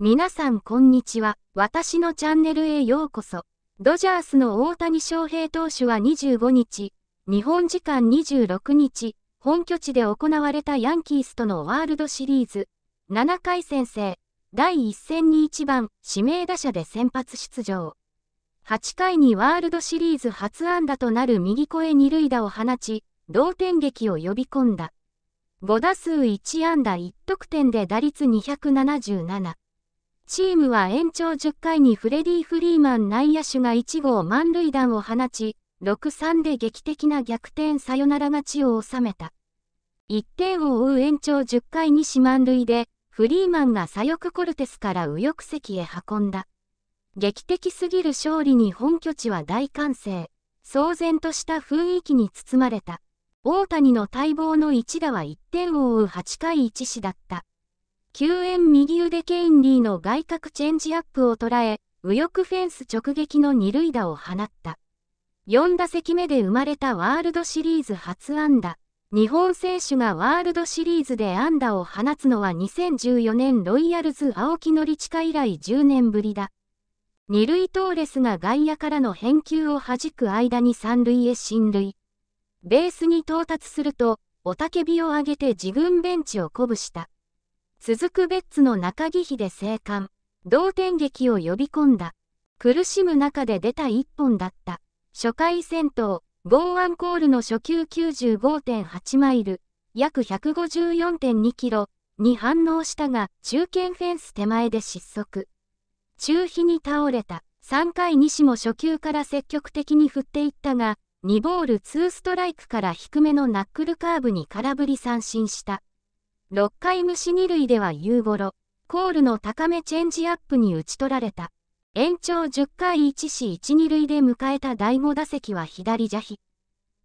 皆さんこんにちは。私のチャンネルへようこそ。ドジャースの大谷翔平投手は25日、日本時間26日、本拠地で行われたヤンキースとのワールドシリーズ、7回戦制、第1戦に1番指名打者で先発出場。8回にワールドシリーズ初安打となる右声二塁打を放ち、同点劇を呼び込んだ。5打数1安打1得点で打率277。チームは延長10回にフレディ・フリーマン内野手が1号満塁弾を放ち、6-3で劇的な逆転サヨナラ勝ちを収めた。1点を追う延長10回に四満塁で、フリーマンが左翼コルテスから右翼席へ運んだ。劇的すぎる勝利に本拠地は大歓声。騒然とした雰囲気に包まれた。大谷の待望の一打は1点を追う8回1死だった。救援右腕ケインリーの外角チェンジアップを捉え、右翼フェンス直撃の二塁打を放った。4打席目で生まれたワールドシリーズ初安打。日本選手がワールドシリーズで安打を放つのは2014年ロイヤルズ青木宣親以来10年ぶりだ。二塁トーレスが外野からの返球を弾く間に三塁へ進塁。ベースに到達すると、雄たけびを上げて自軍ベンチを鼓舞した。続くベッツの中木比で生還。同点劇を呼び込んだ。苦しむ中で出た一本だった。初回戦闘、ゴーアンコールの初球95.8マイル、約154.2キロに反応したが、中堅フェンス手前で失速。中飛に倒れた。3回西も初球から積極的に振っていったが、2ボール2ストライクから低めのナックルカーブに空振り三振した。6回無視二塁では夕頃、コールの高めチェンジアップに打ち取られた。延長10回1死1、2塁で迎えた第5打席は左邪非。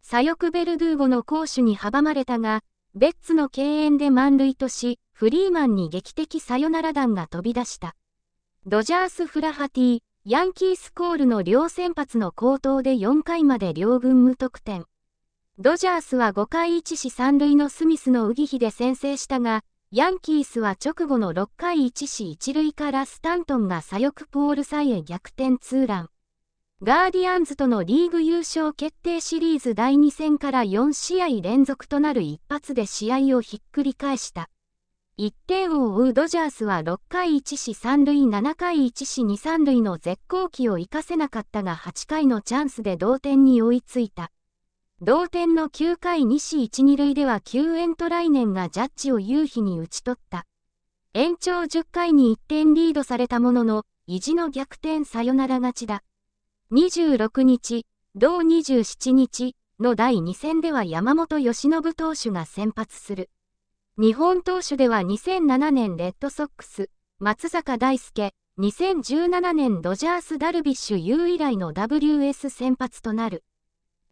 左翼ベルドゥーゴの攻守に阻まれたが、ベッツの敬遠で満塁とし、フリーマンに劇的サヨナラ弾が飛び出した。ドジャース・フラハティ、ヤンキースコールの両先発の好投で4回まで両軍無得点。ドジャースは5回1死3塁のスミスの右ヒで先制したが、ヤンキースは直後の6回1死1塁からスタントンが左翼ポールサイへ逆転ツーラン。ガーディアンズとのリーグ優勝決定シリーズ第2戦から4試合連続となる一発で試合をひっくり返した。1点を追うドジャースは6回1死3塁7回1死2 3塁の絶好機を生かせなかったが8回のチャンスで同点に追いついた。同点の9回西1、2塁では救援トライネンがジャッジを夕日に打ち取った。延長10回に1点リードされたものの、意地の逆転サヨナラ勝ちだ。26日、同27日の第2戦では山本由伸投手が先発する。日本投手では2007年レッドソックス、松坂大輔、2017年ドジャースダルビッシュ有以来の WS 先発となる。